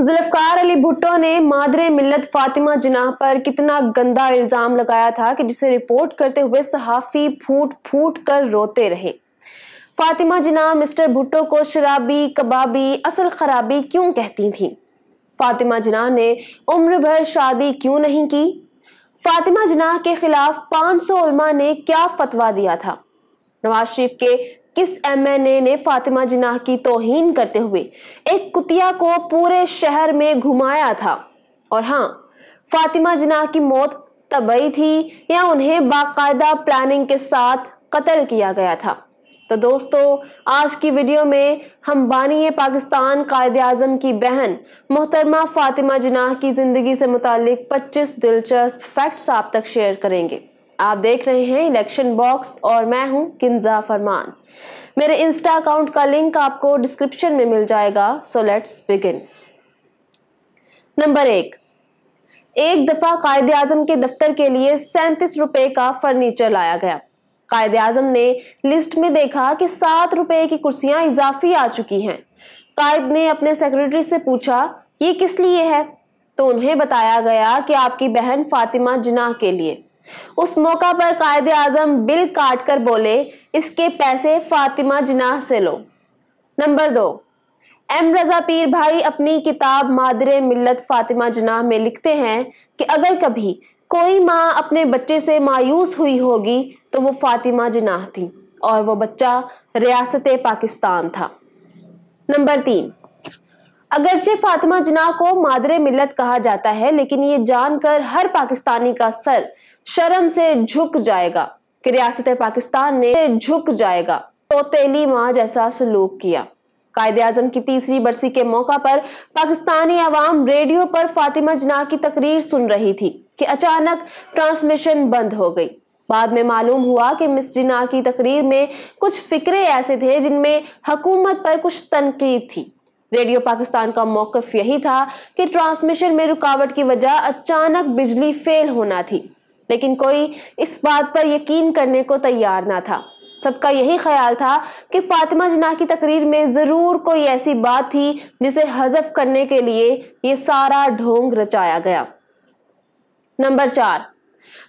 जुल्फकार अली भुट्टो ने मादरे मिल्लत फातिमा जिनाह पर कितना गंदा इल्ज़ाम लगाया था कि जिसे रिपोर्ट करते हुए सहाफ़ी फूट फूट कर रोते रहे फातिमा जिनाह मिस्टर भुट्टो को शराबी कबाबी असल खराबी क्यों कहती थी फातिमा जिनाह ने उम्र भर शादी क्यों नहीं की फातिमा जिनाह के खिलाफ पाँच सौ ने क्या फतवा दिया था नवाज शरीफ के किस एमएनए ने फातिमा जिनाह की तोहन करते हुए एक कुतिया को पूरे शहर में घुमाया था और हाँ फातिमा जिनाह की मौत तबई थी या उन्हें बाकायदा प्लानिंग के साथ कत्ल किया गया था तो दोस्तों आज की वीडियो में हम बानी पाकिस्तान कायद अजम की बहन मोहतरमा फातिमा जिनाह की ज़िंदगी से मुतल 25 दिलचस्प फैक्ट्स आप तक शेयर करेंगे आप देख रहे हैं इलेक्शन बॉक्स और मैं हूं किंजा फरमान मेरे इंस्टा अकाउंट का लिंक आपको डिस्क्रिप्शन में मिल जाएगा सो लेट्स बिगिन नंबर एक एक दफा कायद आजम के दफ्तर के लिए सैंतीस रुपए का फर्नीचर लाया गया कायद आजम ने लिस्ट में देखा कि सात रुपए की कुर्सियां इजाफी आ चुकी हैं कायद ने अपने सेक्रेटरी से पूछा ये किस लिए है तो उन्हें बताया गया कि आपकी बहन फातिमा जिनाह के लिए उस मौका पर कायद आजम बिल काट कर बोले इसके पैसे फातिमा जिनाह से लो नंबर दो एम रजा पीर भाई अपनी किताब मादर मिलत फातिमा जनाह में लिखते हैं कि अगर कभी कोई माँ अपने बच्चे से मायूस हुई होगी तो वो फातिमा जनाह थी और वो बच्चा रियासत पाकिस्तान था नंबर तीन अगरचे फातिमा जनाह को मादरे मिलत कहा जाता है लेकिन ये जानकर हर पाकिस्तानी का सर शर्म से झुक जाएगा कि रियासत पाकिस्तान ने झुक जाएगा तोतेली माँ जैसा सलूक किया कायद अजम की तीसरी बरसी के मौका पर पाकिस्तानी अवाम रेडियो पर फातिमा जना की तकरीर सुन रही थी कि अचानक ट्रांसमिशन बंद हो गई बाद में मालूम हुआ कि मिस जिना की तकरीर में कुछ फिक्रे ऐसे थे जिनमें हकूमत पर कुछ तनकीद थी रेडियो पाकिस्तान का मौकफ यही था कि ट्रांसमिशन में रुकावट की वजह अचानक बिजली फेल होना थी लेकिन कोई इस बात पर यकीन करने को तैयार ना था सबका यही ख्याल था कि फातिमा जना की तकरीर में ज़रूर कोई ऐसी बात थी जिसे हजफ करने के लिए ये सारा ढोंग रचाया गया नंबर चार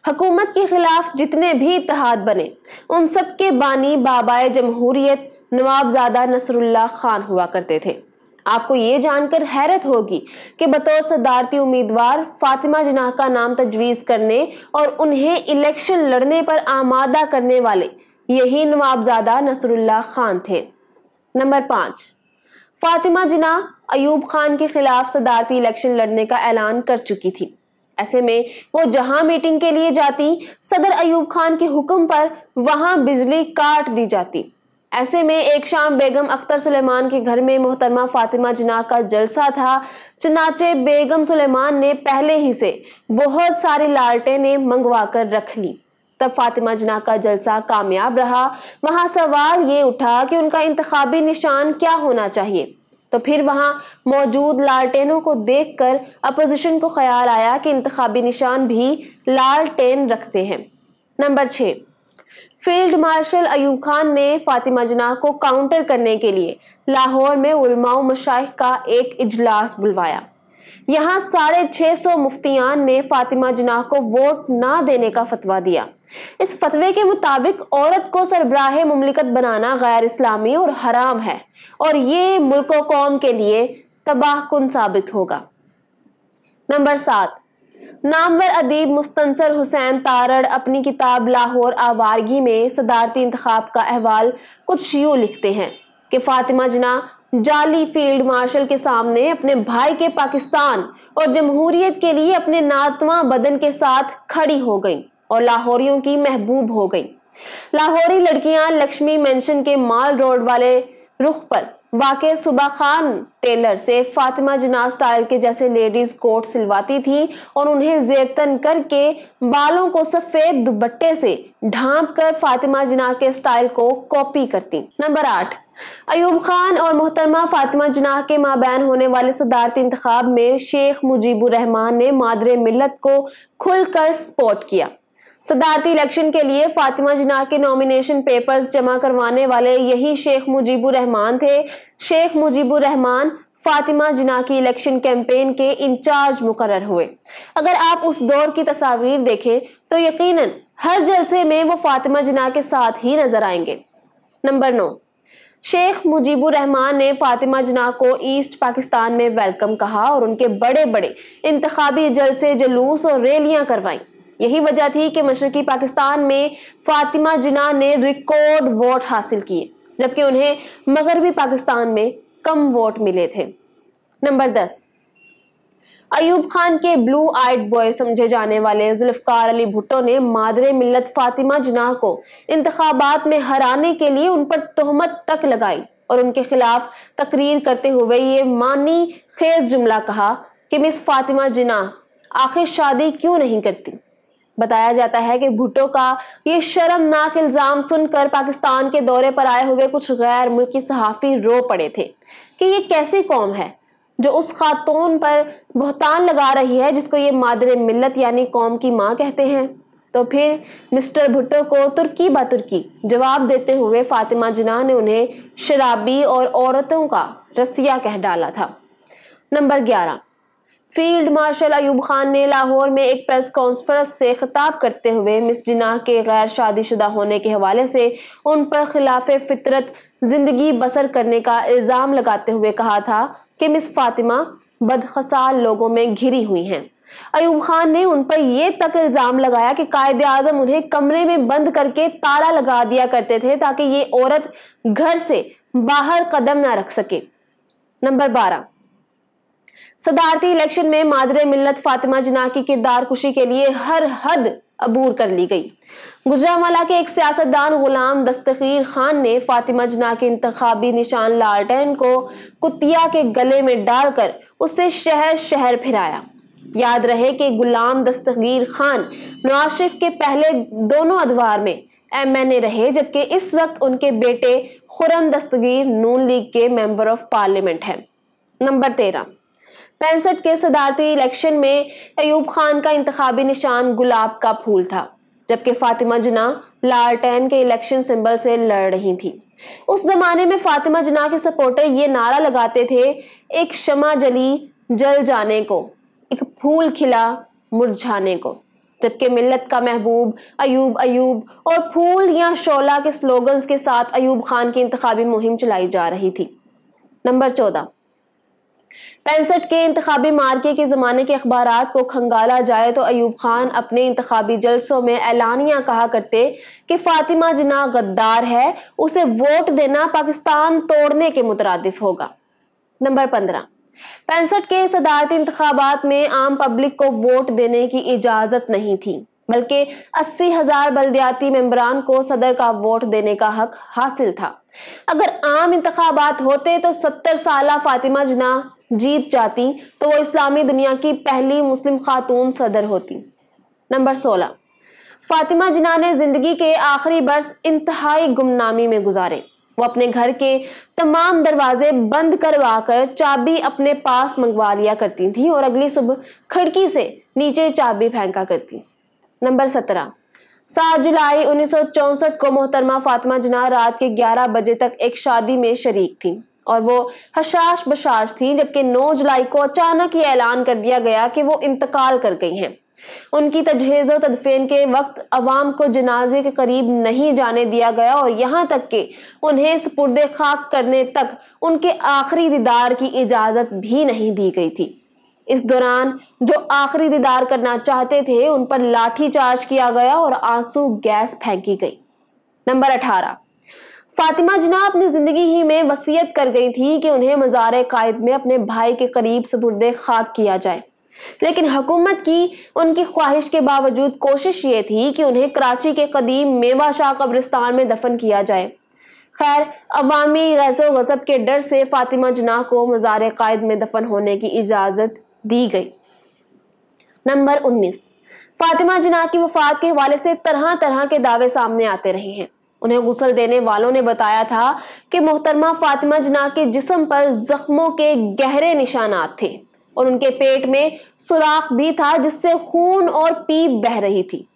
हकूमत के खिलाफ जितने भी इतिहाद बने उन सब के बानी बाबा जमहूरियत नवाबजादा नसरुल्ला खान हुआ करते थे आपको ये जानकर हैरत होगी कि बतौर सदारती उम्मीदवार फातिमा जिनाह का नाम तजवीज़ करने और उन्हें इलेक्शन लड़ने पर आमादा करने वाले यही नवाबजादा नसरुल्ला खान थे नंबर पाँच फातिमा जिना अयूब खान के खिलाफ सदारती इलेक्शन लड़ने का ऐलान कर चुकी थी ऐसे में वो जहां मीटिंग के लिए जाती सदर अयूब खान के हुक्म पर वहां बिजली काट दी जाती ऐसे में एक शाम बेगम अख्तर सुलेमान के घर में मोहतरमा फातिमा जना का जलसा था चनाचे बेगम सुलेमान ने पहले ही से बहुत सारी लालटेने मंगवा कर रख ली तब फातिमा जना का जलसा कामयाब रहा वहां सवाल ये उठा कि उनका इंतबी निशान क्या होना चाहिए तो फिर वहां मौजूद लालटेनों को देखकर अपोजिशन को ख्याल आया कि इंतबी निशान भी लालटेन रखते हैं नंबर छः फील्ड मार्शल अयूब खान ने फातिमा जनाह को काउंटर करने के लिए लाहौर में उलमाओ मशाइ का एक इजलास बुलवाया यहाँ साढ़े छः सौ मुफ्तियान ने फातिमा जनाह को वोट ना देने का फतवा दिया इस फतवे के मुताबिक औरत को सरबराह ममलिकत बनाना गैर इस्लामी और हराम है और ये मुल्क कौम के लिए तबाह कन साबित होगा नंबर सात नामवर अदीब मुस्तंसर हुसैन तारड़ अपनी किताब लाहौर आवारगी में सदारती इंतखब का अहवाल कुछ यूँ लिखते हैं कि फ़ातिमा जना जाली फील्ड मार्शल के सामने अपने भाई के पाकिस्तान और जमहूरियत के लिए अपने नातवा बदन के साथ खड़ी हो गई और लाहौरियों की महबूब हो गई लाहौरी लड़कियां लक्ष्मी मेंशन के माल रोड वाले रुख पर वाक़ सुबह खान टेलर से फातिमा जना स्टाइल के जैसे लेडीज कोट सिलवाती थी और उन्हें जेतन करके बालों को सफ़ेद दुबट्टे से ढांप कर फातिमा जना के स्टाइल को कॉपी करती नंबर आठ अयूब खान और मोहतरमा फातिमा जनाह के माबैन होने वाले सदारती इंतखब में शेख मुजीबुर रहमान ने मादरे मिलत को खुलकर सपोर्ट किया सदारती इलेक्शन के लिए फातिमा जिना के नॉमिनेशन पेपर्स जमा करवाने वाले यही शेख मुजीबुर रहमान थे शेख मुजीबुर रहमान फातिमा जिना की इलेक्शन कैंपेन के इंचार्ज मुकर हुए अगर आप उस दौर की तस्वीर देखें तो यकीनन हर जलसे में वो फातिमा जिना के साथ ही नजर आएंगे नंबर नौ शेख मुजीबुर रहमान ने फातिमा जना को ईस्ट पाकिस्तान में वेलकम कहा और उनके बड़े बड़े इंतबी जलसे जलूस और रैलियां करवाईं यही वजह थी कि मशरकी पाकिस्तान में फातिमा जिना ने रिकॉर्ड वोट हासिल किए जबकि उन्हें मगरबी पाकिस्तान में कम वोट मिले थे नंबर दस अयूब खान के ब्लू आइट बॉय समझे जाने वाले जुल्फकार अली भुट्टो ने मादरे मिलत फातिमा जना को इंतबात में हराने के लिए उन पर तोहमत तक लगाई और उनके खिलाफ तकरीर करते हुए ये मानी खेज जुमला कहा कि मिस फातिमा जिना आखिर शादी क्यों नहीं करती बताया जाता है कि भुट्टो का ये शर्मनाक इल्ज़ाम सुनकर पाकिस्तान के दौरे पर आए हुए कुछ गैर मुल्की सहाफ़ी रो पड़े थे कि ये कैसी कौम है जो उस खातून पर बहतान लगा रही है जिसको ये मादर मिलत यानी कौम की माँ कहते हैं तो फिर मिस्टर भुट्टो को तुर्की बा तुर्की जवाब देते हुए फातिमा जना ने उन्हें शराबी और औरतों का रसिया कह डाला था नंबर ग्यारह फील्ड मार्शल अयूब खान ने लाहौर में एक प्रेस कॉन्फ्रेंस से खिताब करते हुए मिस जिनाह के गैर शादीशुदा होने के हवाले से उन पर खिलाफ फितरत जिंदगी बसर करने का इल्ज़ाम लगाते हुए कहा था कि मिस फातिमा बदखसाल लोगों में घिरी हुई हैं अयूब खान ने उन पर यह तक इल्ज़ाम लगाया कि कायद आजम उन्हें कमरे में बंद करके ताला लगा दिया करते थे ताकि ये औरत घर से बाहर कदम ना रख सके नंबर बारह सदारती इलेक्शन में मादरे मिल्लत फातिमा जिना की किरदार खुशी के लिए हर हद अबूर कर ली गई गुजरावाला के एक सियासतदान गुलाम दस्तखीर खान ने फातिमा जना के इंतबी निशान लालटेन को कुतिया के गले में डालकर उससे शहर शहर फिराया याद रहे कि गुलाम दस्तगीर खान नवाज शरीफ के पहले दोनों अदवार में एम एन ए रहे जबकि इस वक्त उनके बेटे खुरम दस्तगीर नून लीग के मेंबर ऑफ पार्लियामेंट हैं नंबर तेरह पैंसठ के सदारती इलेक्शन में अयूब खान का इंतबी निशान गुलाब का फूल था जबकि फातिमा जना लालटेन के इलेक्शन सिंबल से लड़ रही थी उस जमाने में फातिमा जना के सपोर्टर ये नारा लगाते थे एक शमा जली जल जाने को एक फूल खिला मुरझाने को जबकि मिल्लत का महबूब अयूब अयूब और फूल या शोला के स्लोगन्स के साथ अयूब खान की इंतबी मुहिम चलाई जा रही थी नंबर चौदह पैंसठ के इंतबी मार्के के ज़माने के अखबार को खंगाला जाए तो अयूब खान अपने इंतबी जलसों में एलानिया कहा करते कि फातिमा जना गद्दार है उसे वोट देना पाकिस्तान तोड़ने के मुतरद होगा नंबर पंद्रह पैंसठ के सदारती इंतबात में आम पब्लिक को वोट देने की इजाज़त नहीं थी बल्कि अस्सी हजार बल्दियाती मेम्बरान को सदर का वोट देने का हक हासिल था अगर आम इंतबात होते तो सत्तर साल फातिमा जना जीत जाती तो वो इस्लामी दुनिया की पहली मुस्लिम खातून सदर होती नंबर सोलह फातिमा जिना ने ज़िंदगी के आखिरी बरस इंतहाई गुमनामी में गुजारे वो अपने घर के तमाम दरवाजे बंद करवा कर चाबी अपने पास मंगवा लिया करती थी और अगली सुबह खिड़की से नीचे चाबी फेंका करती नंबर सत्रह सात जुलाई उन्नीस को मोहतरमा फातिमा जना रात के 11 बजे तक एक शादी में शरीक थी और वो हशाश बशाश थी जबकि 9 जुलाई को अचानक ये ऐलान कर दिया गया कि वो इंतकाल कर गई हैं उनकी तजहेज़ और तदफेन के वक्त अवाम को जनाजे के करीब नहीं जाने दिया गया और यहाँ तक कि उन्हें सपुर्द खाक करने तक उनके आखिरी दीदार की इजाज़त भी नहीं दी गई थी इस दौरान जो आखिरी दीदार करना चाहते थे उन पर लाठी चार्ज किया गया और आंसू गैस फेंकी गई नंबर अठारह फातिमा जिना अपनी ज़िंदगी ही में वसीयत कर गई थी कि उन्हें मज़ार कायद में अपने भाई के करीब सबुर्दे खाक किया जाए लेकिन हुकूमत की उनकी ख्वाहिश के बावजूद कोशिश ये थी कि उन्हें कराची के कदीम मेवा शाह कब्रिस्तान में दफन किया जाए खैर अवामी गैसो गज़ब के डर से फ़ातिमा जना को मज़ार कायद में दफन होने की इजाज़त दी गई नंबर उन्नीस फातिमा जना की वफात के हवाले से तरह तरह के दावे सामने आते रहे हैं उन्हें गुसल देने वालों ने बताया था कि मोहतरमा फातिमा जना के जिस्म पर जख्मों के गहरे निशानात थे और उनके पेट में सुराख भी था जिससे खून और पीप बह रही थी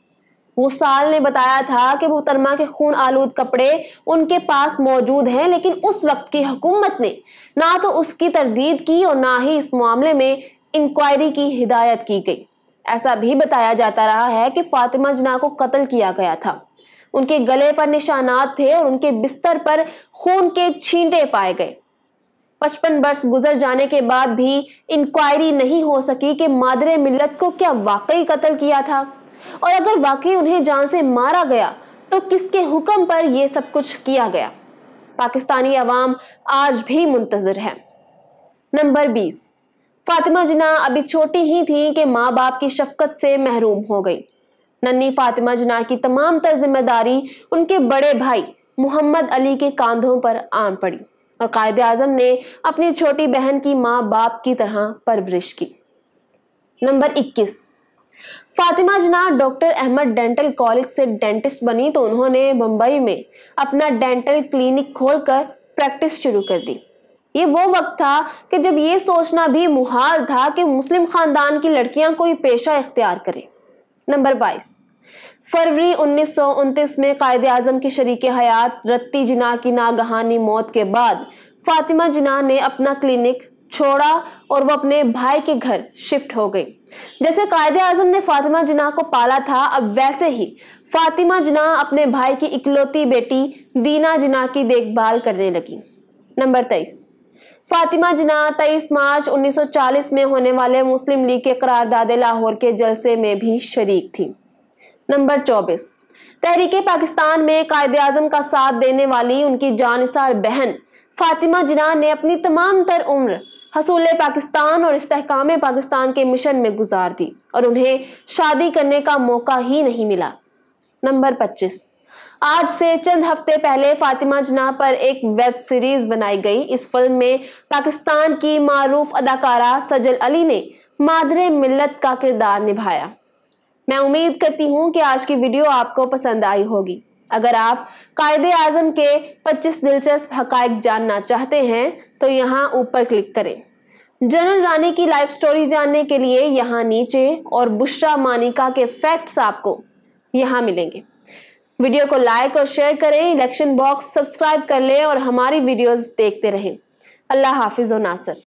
साल ने बताया था कि मोहतरमा के खून आलूद कपड़े उनके पास मौजूद हैं लेकिन उस वक्त की हुकूमत ने ना तो उसकी तरदीद की और ना ही इस मामले में इंक्वायरी की हिदायत की गई ऐसा भी बताया जाता रहा है कि फातिमा जना को कत्ल किया गया था उनके गले पर निशानात थे और उनके बिस्तर पर खून के छींटे पाए गए पचपन वर्ष गुजर जाने के बाद भी इंक्वायरी नहीं हो सकी कि मादरे मिलत को क्या वाकई कत्ल किया था और अगर वाकई उन्हें जान से मारा गया तो किसके हुक्म पर यह सब कुछ किया गया पाकिस्तानी अवाम आज भी मुंतजर है नंबर बीस फातिमा जिना अभी छोटी ही थी कि माँ बाप की शफकत से महरूम हो गई नन्नी फातिमा जना की तमाम तर जिम्मेदारी उनके बड़े भाई मोहम्मद अली के कांधों पर आन पड़ी और कायद अजम ने अपनी छोटी बहन की माँ बाप की तरह परवरिश की number 21 Fatima Jinnah doctor Ahmad dental college से डेंटिस्ट बनी तो उन्होंने मुंबई में अपना डेंटल क्लिनिक खोलकर प्रैक्टिस शुरू कर दी ये वो वक्त था कि जब ये सोचना भी मुहाल था कि मुस्लिम ख़ानदान की लड़कियां कोई पेशा इख्तियार करें नंबर बाईस फरवरी उन्नीस में कायद आजम की शरीक हयात रत्ती जिना की नागहानी मौत के बाद फातिमा जिना ने अपना क्लिनिक छोड़ा और वो अपने भाई के घर शिफ्ट हो गई जैसे कायदे आजम ने फातिमा जिना को पाला था अब वैसे ही फातिमा जिना अपने भाई की इकलौती बेटी दीना जिना की देखभाल करने लगी नंबर तेईस फातिमा जना तेईस मार्च 1940 में होने वाले मुस्लिम लीग के करारदादे लाहौर के जलसे में भी शरीक थी नंबर चौबीस तहरीक पाकिस्तान में कायद अजम का साथ देने वाली उनकी जानसार बहन फातिमा जना ने अपनी तमाम तर उम्र हसूल पाकिस्तान और इस्तेकाम पाकिस्तान के मिशन में गुजार दी और उन्हें शादी करने का मौका ही नहीं मिला नंबर पच्चीस आज से चंद हफ्ते पहले फातिमा जना पर एक वेब सीरीज बनाई गई इस फिल्म में पाकिस्तान की मरूफ अदाकारा सजल अली ने मादर मिल्लत का किरदार निभाया मैं उम्मीद करती हूँ कि आज की वीडियो आपको पसंद आई होगी अगर आप कायदे आज़म के 25 दिलचस्प हकाइक जानना चाहते हैं तो यहाँ ऊपर क्लिक करें जनरल रानी की लाइफ स्टोरी जानने के लिए यहाँ नीचे और बुशरा मानिका के फैक्ट्स आपको यहाँ मिलेंगे वीडियो को लाइक और शेयर करें इलेक्शन बॉक्स सब्सक्राइब कर लें और हमारी वीडियोस देखते रहें अल्लाह हाफिज़ और नासर